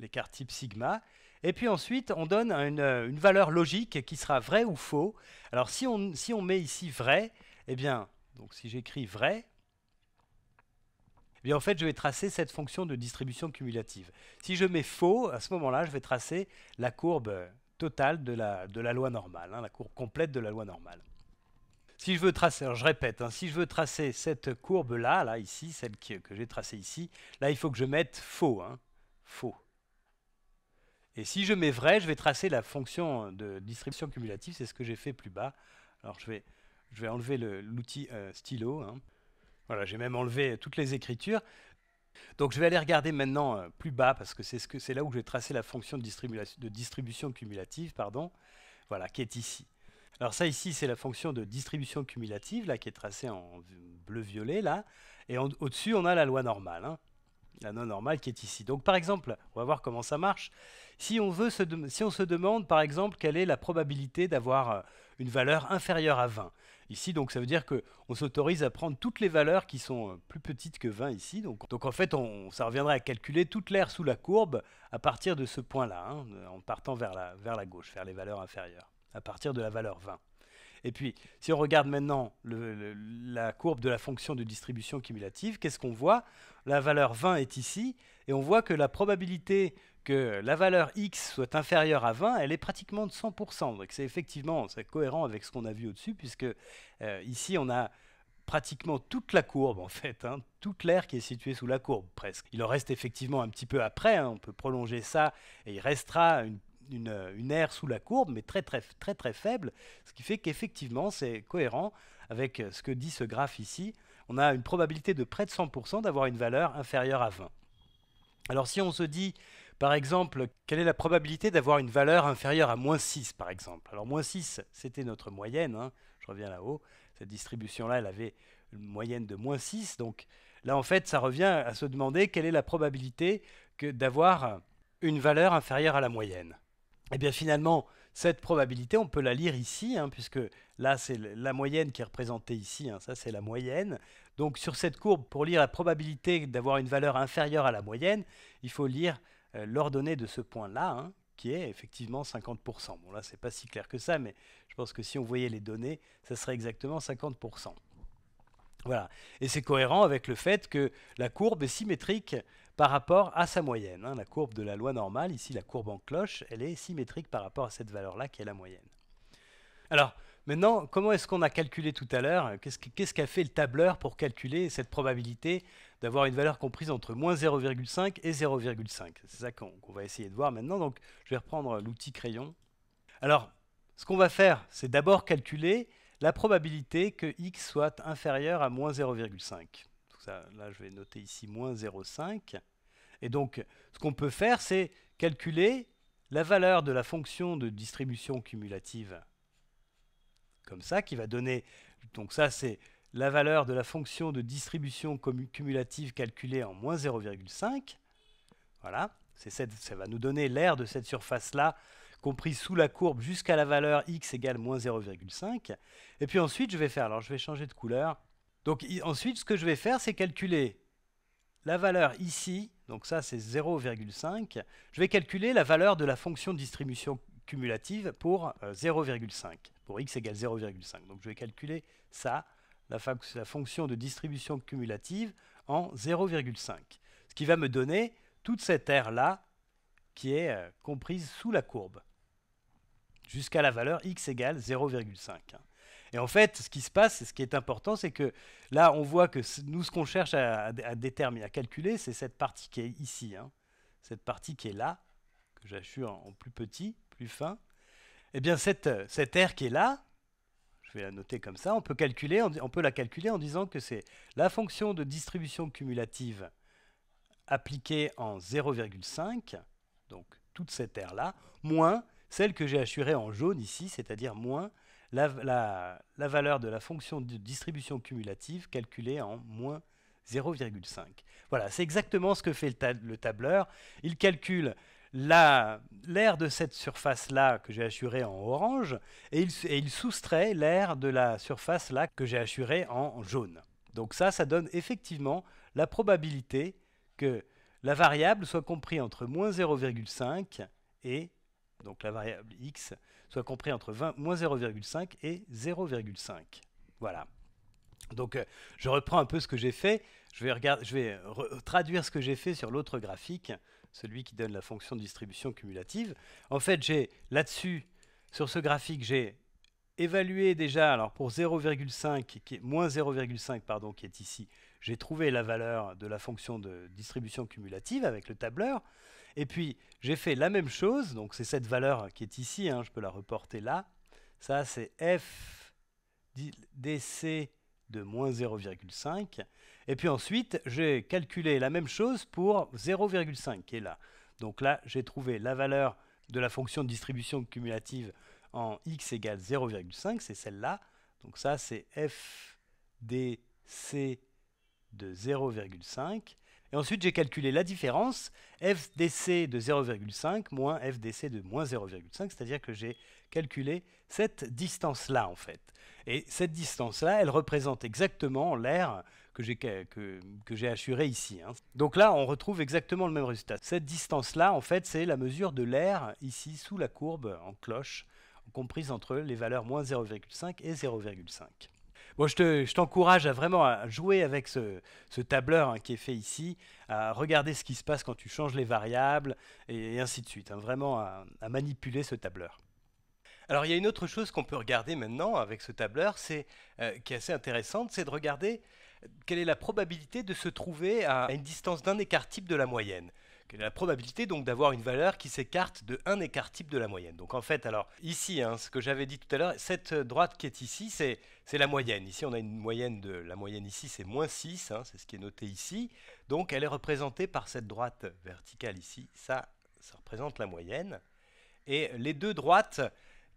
A: l'écart type sigma. Et puis ensuite, on donne euh, une, valeur logique qui sera vrai ou faux. Alors si on, si on met ici vrai, eh bien, donc si j'écris vrai, eh bien en fait, je vais tracer cette fonction de distribution cumulative. Si je mets faux, à ce moment-là, je vais tracer la courbe totale de la, de la loi normale, hein, la courbe complète de la loi normale. Si je veux tracer, alors je répète, hein, si je veux tracer cette courbe-là, là, ici, celle que, j'ai tracée ici, là, il faut que je mette faux. Hein, faux. Et si je mets vrai, je vais tracer la fonction de distribution cumulative, c'est ce que j'ai fait plus bas. Alors je vais, je vais enlever l'outil euh, stylo. Hein. Voilà, j'ai même enlevé toutes les écritures. Donc je vais aller regarder maintenant euh, plus bas, parce que c'est ce là où je vais tracer la fonction de, de distribution cumulative, pardon, voilà, qui est ici. Alors ça ici, c'est la fonction de distribution cumulative, là, qui est tracée en bleu-violet, là. Et au-dessus, on a la loi normale. Hein non normale qui est ici. Donc par exemple, on va voir comment ça marche. Si on, veut se si on se demande par exemple quelle est la probabilité d'avoir euh, une valeur inférieure à 20, ici. Donc ça veut dire qu'on s'autorise à prendre toutes les valeurs qui sont euh, plus petites que 20 ici. Donc, donc en fait, ça reviendrait à calculer toute l'aire sous la courbe à partir de ce point-là, hein, en partant vers la, vers la gauche, vers les valeurs inférieures, à partir de la valeur 20. Et puis, si on regarde maintenant le, la courbe de la fonction de distribution cumulative, qu'est-ce qu'on voit La valeur 20 est ici, et on voit que la probabilité que la valeur x soit inférieure à 20, elle est pratiquement de 100%. Donc c'est effectivement cohérent avec ce qu'on a vu au-dessus, puisque euh, ici on a pratiquement toute la courbe en fait, hein, toute l'air qui est située sous la courbe presque. Il en reste effectivement un petit peu après, hein, on peut prolonger ça et il restera une une, aire sous la courbe, mais très très très très faible, ce qui fait qu'effectivement c'est cohérent avec ce que dit ce graphe ici. On a une probabilité de près de 100% d'avoir une valeur inférieure à 20. Alors si on se dit par exemple, quelle est la probabilité d'avoir une valeur inférieure à moins 6, par exemple Alors, moins 6, c'était notre moyenne. Hein. Je reviens là-haut. Cette distribution-là, elle avait une moyenne de moins 6. Donc, là, en fait, ça revient à se demander quelle est la probabilité d'avoir une valeur inférieure à la moyenne eh bien finalement, cette probabilité, on peut la lire ici, hein, puisque là, c'est la moyenne qui est représentée ici, hein, ça c'est la moyenne. Donc sur cette courbe, pour lire la probabilité d'avoir une valeur inférieure à la moyenne, il faut lire euh, l'ordonnée de ce point-là, hein, qui est effectivement 50%. Bon là, n'est pas si clair que ça, mais je pense que si on voyait les données, ça serait exactement 50%. Voilà. Et c'est cohérent avec le fait que la courbe est symétrique par rapport à sa moyenne. Hein. La courbe de la loi normale, ici la courbe en cloche, elle est symétrique par rapport à cette valeur-là qui est la moyenne. Alors, maintenant, comment est-ce qu'on a calculé tout à l'heure Qu'est-ce qu'a fait le tableur pour calculer cette probabilité d'avoir une valeur comprise entre moins 0,5 et 0,5 C'est ça qu'on va essayer de voir maintenant. Donc, je vais reprendre l'outil crayon. Alors, ce qu'on va faire, c'est d'abord calculer la probabilité que x soit inférieur à moins 0,5 là je vais noter ici moins 0,5. Et donc ce qu'on peut faire, c'est calculer la valeur de la fonction de distribution cumulative, comme ça, qui va donner, donc ça c'est la valeur de la fonction de distribution cumulative calculée en moins 0,5. Voilà, ça va nous donner l'air de cette surface-là, comprise sous la courbe jusqu'à la valeur x égale moins 0,5. Et puis ensuite, je vais faire, alors je vais changer de couleur, donc ensuite, ce que je vais faire, c'est calculer la valeur ici, donc ça c'est 0,5. Je vais calculer la valeur de la fonction de distribution cumulative pour 0,5, euh, pour x égale 0,5. Donc je vais calculer ça, la, fonction de distribution cumulative en 0,5. Ce qui va me donner toute cette aire-là qui est euh, comprise sous la courbe, jusqu'à la valeur x égale 0,5. Et en fait, ce qui se passe, ce qui est important, c'est que là, on voit que nous, ce qu'on cherche à, déterminer, à calculer, c'est cette partie qui est ici, hein. cette partie qui est là, que j'assure en plus petit, plus fin. Et eh bien, cette, cette R qui est là, je vais la noter comme ça, on peut, calculer, on, peut la calculer en disant que c'est la fonction de distribution cumulative appliquée en 0,5, donc toute cette R-là, moins celle que j'ai assurée en jaune ici, c'est-à-dire moins la, valeur de la fonction de distribution cumulative calculée en moins 0,5. Voilà, c'est exactement ce que fait le, tableur. Il calcule l'aire de cette surface-là que j'ai assurée en orange et il, soustrait l'aire de la surface-là que j'ai assurée en jaune. Donc ça, ça donne effectivement la probabilité que la variable soit comprise entre moins 0,5 et donc la variable x soit compris entre 20, moins 0,5 et 0,5. Voilà. Donc euh, je reprends un peu ce que j'ai fait. Je vais, euh, euh, traduire ce que j'ai fait sur l'autre graphique, celui qui donne la fonction de distribution cumulative. En fait, j'ai là-dessus, sur ce graphique, j'ai évalué déjà, alors pour 0,5, qui est moins 0,5, pardon, qui est ici, j'ai trouvé la valeur de la fonction de distribution cumulative avec le tableur. Et puis, j'ai fait la même chose, donc c'est cette valeur qui est ici, hein, je peux la reporter là. Ça, c'est f dc de moins 0,5. Et puis ensuite, j'ai calculé la même chose pour 0,5 qui est là. Donc là, j'ai trouvé la valeur de la fonction de distribution cumulative en x égale 0,5, c'est celle-là. Donc ça, c'est f dc de 0,5. Et ensuite, j'ai calculé la différence FDC de 0,5 moins FDC de moins 0,5, c'est-à-dire que j'ai calculé cette distance-là, en fait. Et cette distance-là, elle représente exactement l'air que j'ai assuré ici. Hein. Donc là, on retrouve exactement le même résultat. Cette distance-là, en fait, c'est la mesure de l'air ici sous la courbe en cloche, comprise entre les valeurs moins 0,5 et 0,5 je t'encourage à vraiment à jouer avec ce, tableur hein, qui est fait ici, à regarder ce qui se passe quand tu changes les variables, et, ainsi de suite. Hein, vraiment à, manipuler ce tableur. Alors il y a une autre chose qu'on peut regarder maintenant avec ce tableur, euh, qui est assez intéressante, c'est de regarder quelle est la probabilité de se trouver à une distance d'un écart type de la moyenne la probabilité donc d'avoir une valeur qui s'écarte de un écart type de la moyenne Donc en fait, alors ici, hein, ce que j'avais dit tout à l'heure, cette droite qui est ici, c'est la moyenne. Ici, on a une moyenne de la moyenne ici, c'est moins 6, hein, c'est ce qui est noté ici. Donc elle est représentée par cette droite verticale ici. Ça, ça représente la moyenne. Et les deux droites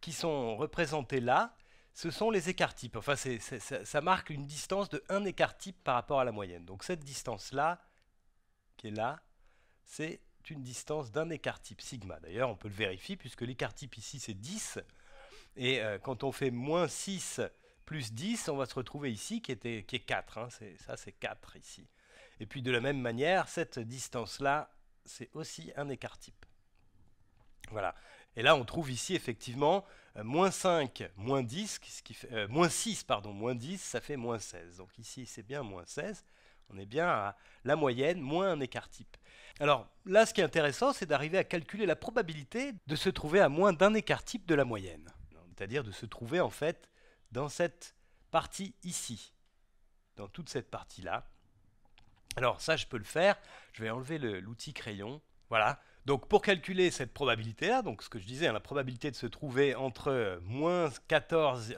A: qui sont représentées là, ce sont les écarts-types. Enfin, ça, marque une distance de un écart-type par rapport à la moyenne. Donc cette distance-là, qui est là, c'est une distance d'un écart type sigma. D'ailleurs, on peut le vérifier puisque l'écart type ici, c'est 10. Et euh, quand on fait moins 6 plus 10, on va se retrouver ici qui, est 4. Hein. ça, c'est 4 ici. Et puis de la même manière, cette distance-là, c'est aussi un écart type. Voilà. Et là, on trouve ici effectivement euh, moins 5, 10, 6, pardon, moins 10, ça fait moins 16. Donc ici, c'est bien moins 16. On est bien à la moyenne moins un écart type. Alors là, ce qui est intéressant, c'est d'arriver à calculer la probabilité de se trouver à moins d'un écart type de la moyenne. C'est-à-dire de se trouver en fait dans cette partie ici, dans toute cette partie-là. Alors ça, je peux le faire. Je vais enlever l'outil crayon. Voilà, donc pour calculer cette probabilité-là, ce que je disais, hein, la probabilité de se trouver entre euh, moins, 14, 16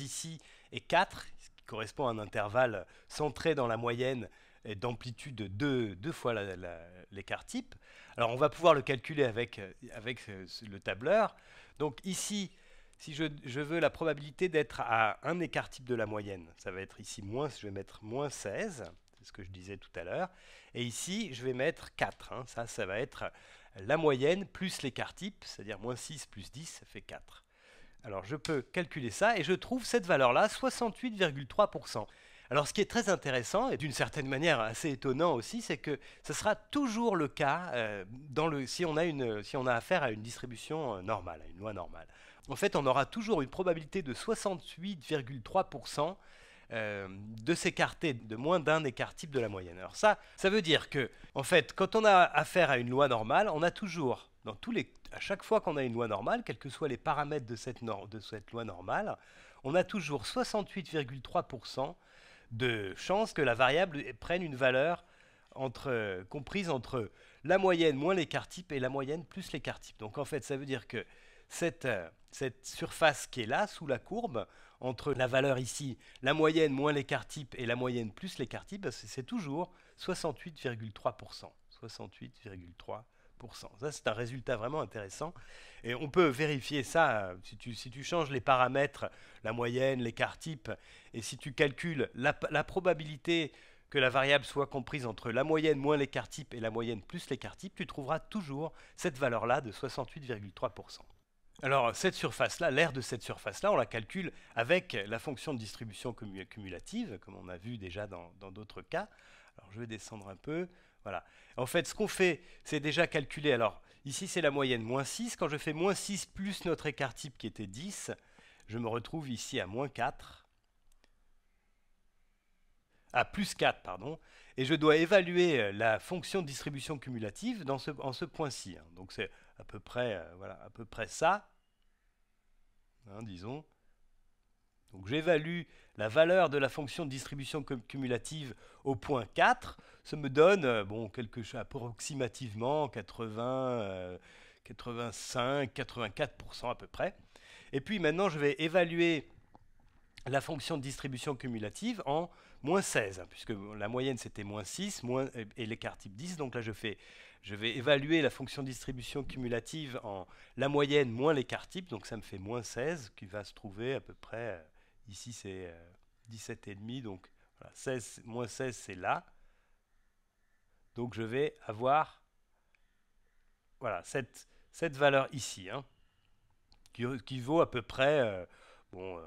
A: euh, ici et 4, ce qui correspond à un intervalle centré dans la moyenne d'amplitude de 2, fois l'écart type. Alors on va pouvoir le calculer avec, euh, le tableur. Donc ici, si je, je veux la probabilité d'être à un écart type de la moyenne, ça va être ici moins, je vais mettre moins 16 c'est ce que je disais tout à l'heure. Et ici, je vais mettre 4. Hein. Ça, ça va être la moyenne plus l'écart type, c'est-à-dire moins 6 plus 10, ça fait 4. Alors je peux calculer ça et je trouve cette valeur-là 68,3%. Alors ce qui est très intéressant et d'une certaine manière assez étonnant aussi, c'est que ce sera toujours le cas euh, si on a affaire à une distribution euh, normale, à une loi normale. En fait, on aura toujours une probabilité de 68,3% euh, de s'écarter de moins d'un écart type de la moyenne. Alors ça, ça veut dire que, en fait, quand on a affaire à une loi normale, on a toujours, à chaque fois qu'on a une loi normale, quels que soient les paramètres de cette, loi normale, on a toujours 68,3% de chances que la variable prenne une valeur comprise entre la moyenne moins l'écart type et la moyenne plus l'écart type. Donc en fait, ça veut dire que euh, cette, surface qui est là, sous la courbe, entre la valeur ici, la moyenne moins l'écart type et la moyenne plus l'écart type, c'est toujours 68,3%. 68,3%. Ça, c'est un résultat vraiment intéressant. Et on peut vérifier ça euh, si tu, changes les paramètres, la moyenne, l'écart type, et si tu calcules la, la, probabilité que la variable soit comprise entre la moyenne moins l'écart type et la moyenne plus l'écart type, tu trouveras toujours cette valeur-là de 68,3%. Alors, cette surface-là, l'aire de cette surface-là, on la calcule avec la fonction de distribution cumulative, comme on a vu déjà dans d'autres cas. Alors, je vais descendre un peu. Voilà. En fait, ce qu'on fait, c'est déjà calculer. Alors, ici, c'est la moyenne, moins 6. Quand je fais moins 6 plus notre écart type qui était 10, je me retrouve ici à moins 4. À ah, plus 4, pardon. Et je dois évaluer euh, la fonction de distribution cumulative dans en ce point-ci. Hein. Donc, c'est à peu près, euh, voilà, à peu près ça, hein, disons. Donc j'évalue la valeur de la fonction de distribution cumulative au point 4. Ça me donne, euh, bon, quelque chose approximativement 80, 85, 84% à peu près. Et puis maintenant, je vais évaluer la fonction de distribution cumulative en moins 16, hein, puisque la moyenne c'était moins 6 moins, et l'écart type 10. Donc là, je fais je vais évaluer la fonction distribution cumulative en la moyenne moins l'écart type, donc ça me fait moins 16, qui va se trouver à peu près, euh, ici c'est 17,5, euh, donc 16, moins 16 c'est là. Donc je vais avoir voilà, cette, cette valeur ici, hein, qui, vaut à peu près, euh, bon,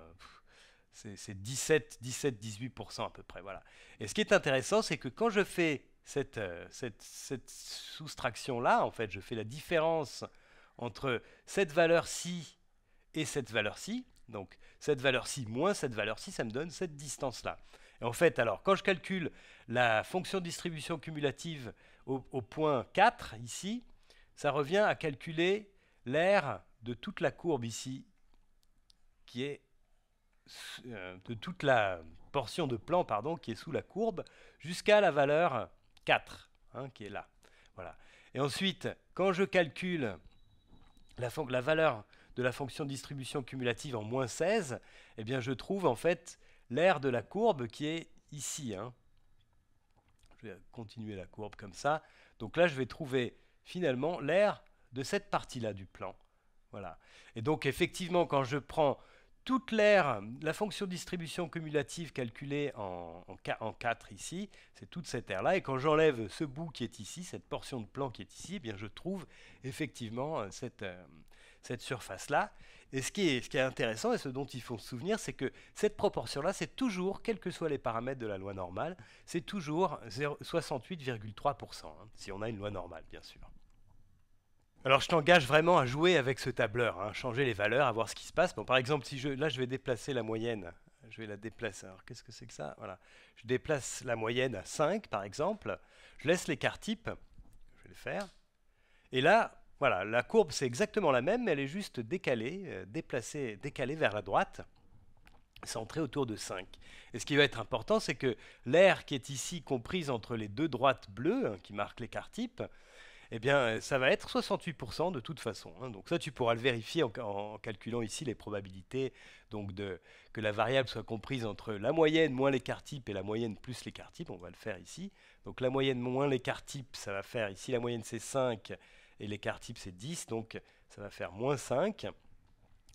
A: c'est 17, 17, 18% à peu près, voilà. Et ce qui est intéressant, c'est que quand je fais euh, cette, soustraction-là, en fait, je fais la différence entre cette valeur-ci et cette valeur-ci. Donc cette valeur-ci moins cette valeur-ci, ça me donne cette distance-là. en fait, alors, quand je calcule la fonction de distribution cumulative au, point 4, ici, ça revient à calculer l'air de toute la courbe ici, qui est euh, de toute la portion de plan pardon, qui est sous la courbe, jusqu'à la valeur 4, hein, qui est là. Voilà. Et ensuite, quand je calcule la, valeur de la fonction de distribution cumulative en moins 16, eh bien je trouve en fait l'aire de la courbe qui est ici. Hein. Je vais continuer la courbe comme ça. Donc là, je vais trouver finalement l'aire de cette partie-là du plan. Voilà. Et donc effectivement, quand je prends toute l'aire, la fonction de distribution cumulative calculée en, en, 4 ici, c'est toute cette aire-là. Et quand j'enlève ce bout qui est ici, cette portion de plan qui est ici, eh bien je trouve effectivement euh, euh, cette, surface-là. Et ce qui, est, intéressant et ce dont il faut se souvenir, c'est que cette proportion-là, c'est toujours, quels que soient les paramètres de la loi normale, c'est toujours 68,3%, hein, si on a une loi normale, bien sûr. Alors je t'engage vraiment à jouer avec ce tableur, à hein, changer les valeurs, à voir ce qui se passe. par exemple, si je, là je vais déplacer la moyenne, je vais la déplacer. Alors qu'est-ce que c'est que ça Voilà, je déplace la moyenne à 5 par exemple, je laisse l'écart type, je vais le faire, et là, voilà, la courbe c'est exactement la même, mais elle est juste décalée, euh, déplacée, décalée vers la droite, centrée autour de 5. Et ce qui va être important, c'est que l'aire qui est ici comprise entre les deux droites bleues, hein, qui marquent l'écart type, eh bien, euh, ça va être 68% de toute façon. Hein. Donc ça, tu pourras le vérifier en, calculant ici les probabilités donc de, que la variable soit comprise entre la moyenne moins l'écart type et la moyenne plus l'écart type. On va le faire ici. Donc la moyenne moins l'écart type, ça va faire ici, la moyenne c'est 5 et l'écart type c'est 10, donc ça va faire moins 5.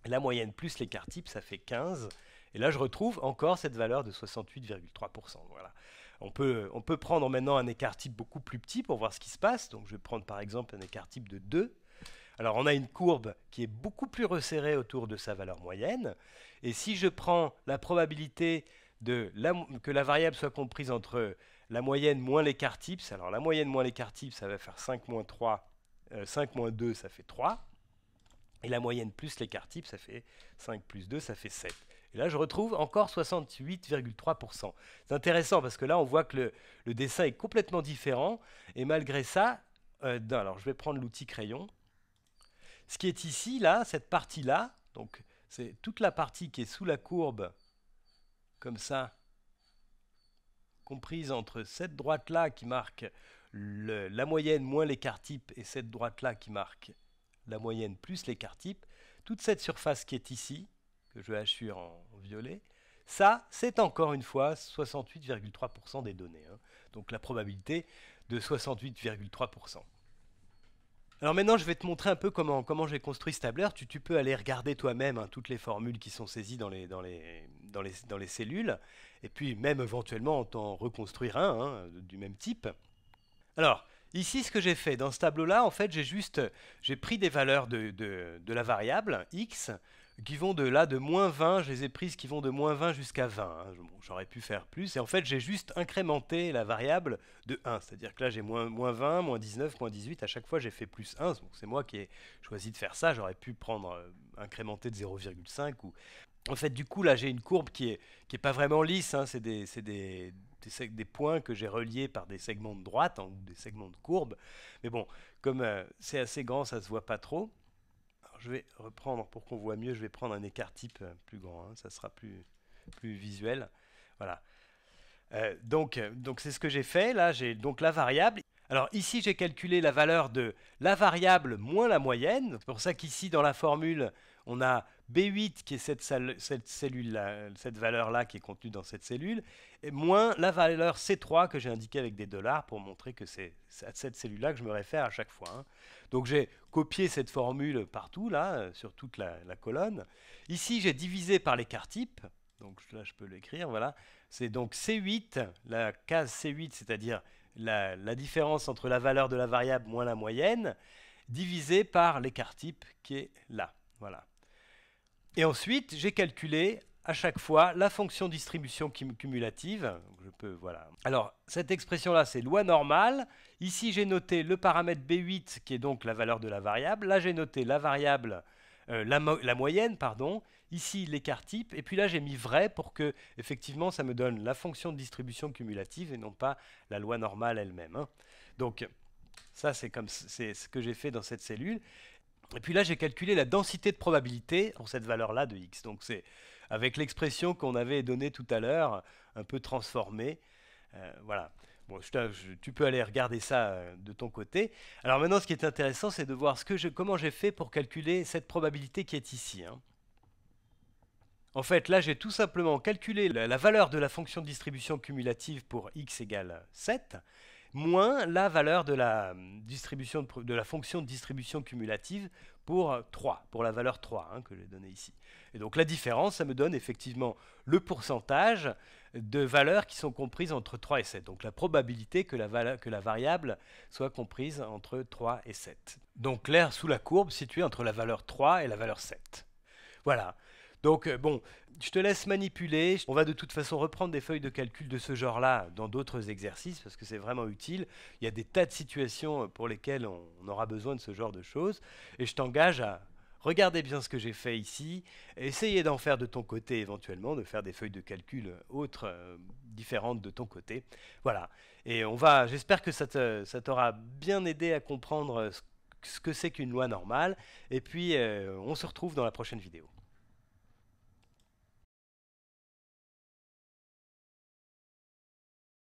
A: La moyenne plus l'écart type, ça fait 15. Et là, je retrouve encore cette valeur de 68,3%. Voilà. On peut, prendre maintenant un écart type beaucoup plus petit pour voir ce qui se passe. Donc je vais prendre par exemple un écart type de 2. Alors on a une courbe qui est beaucoup plus resserrée autour de sa valeur moyenne. Et si je prends la probabilité de que la variable soit comprise entre la moyenne moins l'écart type alors la moyenne moins l'écart type ça va faire 5 moins 3, 5 euh, moins 2, ça fait 3. Et la moyenne plus l'écart type, ça fait 5 plus 2, ça fait 7. Et là, je retrouve encore 68,3%. C'est intéressant parce que là, on voit que le, dessin est complètement différent. Et malgré ça, euh, alors je vais prendre l'outil crayon. Ce qui est ici, là, cette partie-là, donc c'est toute la partie qui est sous la courbe, comme ça, comprise entre cette droite-là qui marque la moyenne moins l'écart type et cette droite-là qui marque la moyenne plus l'écart type, toute cette surface qui est ici, que je hachure en violet, ça, c'est encore une fois 68,3% des données. Hein. Donc la probabilité de 68,3%. Alors maintenant, je vais te montrer un peu comment, j'ai construit ce tableur. Tu, peux aller regarder toi-même hein, toutes les formules qui sont saisies dans les, cellules, et puis même éventuellement t'en reconstruire un hein, du même type. Alors, ici, ce que j'ai fait dans ce tableau-là, en fait, j'ai juste pris des valeurs de la variable x, qui vont de là, de moins 20, je les ai prises qui vont de moins 20 jusqu'à 20. Hein. J'aurais pu faire plus, et en fait j'ai juste incrémenté la variable de 1, c'est-à-dire que là j'ai moins, 20, moins 19, moins 18, à chaque fois j'ai fait plus 1, c'est moi qui ai choisi de faire ça, j'aurais pu prendre, euh, incrémenter de 0,5 ou... En fait, du coup, là, j'ai une courbe qui n'est pas vraiment lisse. Hein. C'est des, points que j'ai reliés par des segments de droite, hein, ou des segments de courbe. Mais bon, comme euh, c'est assez grand, ça se voit pas trop je vais reprendre pour qu'on voit mieux, je vais prendre un écart type euh, plus grand, hein, ça sera plus, plus visuel. Voilà. Euh, donc, euh, donc c'est ce que j'ai fait. Là, j'ai donc la variable. Alors ici, j'ai calculé la valeur de la variable moins la moyenne. C'est pour ça qu'ici, dans la formule, on a B8 qui est cette, cellule-là, cette valeur-là qui est contenue dans cette cellule, moins la valeur C3 que j'ai indiquée avec des dollars pour montrer que c'est à cette cellule-là que je me réfère à chaque fois. Hein. Donc j'ai copié cette formule partout, là, euh, sur toute la, colonne. Ici, j'ai divisé par l'écart type, donc là je peux l'écrire, voilà. C'est donc C8, la case C8, c'est-à-dire la, la, différence entre la valeur de la variable moins la moyenne, divisé par l'écart type qui est là. Voilà. Et ensuite, j'ai calculé à chaque fois la fonction distribution cumulative. Je peux, voilà. Alors, cette expression-là, c'est loi normale. Ici, j'ai noté le paramètre B8, qui est donc la valeur de la variable. Là, j'ai noté la variable, euh, la, moyenne, pardon. Ici, l'écart type. Et puis là, j'ai mis vrai pour que, effectivement, ça me donne la fonction de distribution cumulative et non pas la loi normale elle-même. Hein. Donc, ça, c'est c'est ce que j'ai fait dans cette cellule. Et puis là, j'ai calculé la densité de probabilité pour cette valeur-là de x. Donc c'est avec l'expression qu'on avait donnée tout à l'heure, un peu transformée. Euh, voilà. Bon, tu peux aller regarder ça euh, de ton côté. Alors maintenant, ce qui est intéressant, c'est de voir comment j'ai fait pour calculer cette probabilité qui est ici. Hein. En fait, là, j'ai tout simplement calculé la, la valeur de la fonction de distribution cumulative pour x égale 7 moins la valeur de la, euh, distribution de, la fonction de distribution cumulative pour 3, euh, pour la valeur 3 hein, que j'ai donnée ici. Et donc la différence, ça me donne effectivement le pourcentage de valeurs qui sont comprises entre 3 et 7. Donc la probabilité que la, que la variable soit comprise entre 3 et 7. Donc l'air sous la courbe située entre la valeur 3 et la valeur 7. Voilà. Donc euh, bon, je te laisse manipuler. On va de toute façon reprendre des feuilles de calcul de ce genre-là dans d'autres exercices parce que c'est vraiment utile. Il y a des tas de situations pour lesquelles on, aura besoin de ce genre de choses. Et je t'engage à regarder bien ce que j'ai fait ici, essayer d'en faire de ton côté éventuellement, de faire des feuilles de calcul euh, autres, euh, différentes de ton côté. Voilà. Et on va, j'espère que ça t'aura bien aidé à comprendre ce, que c'est qu'une loi normale. Et puis, on se retrouve dans la prochaine vidéo.